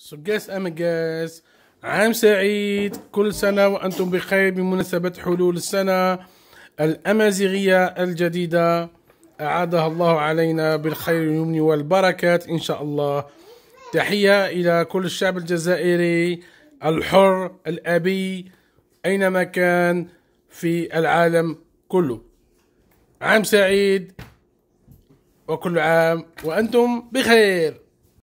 سجاس أمجاس عام سعيد كل سنة وأنتم بخير بمناسبة حلول السنة الأمازيغية الجديدة أعادها الله علينا بالخير واليمن والبركات إن شاء الله تحية إلى كل الشعب الجزائري الحر الأبي أينما كان في العالم كله عام سعيد وكل عام وأنتم بخير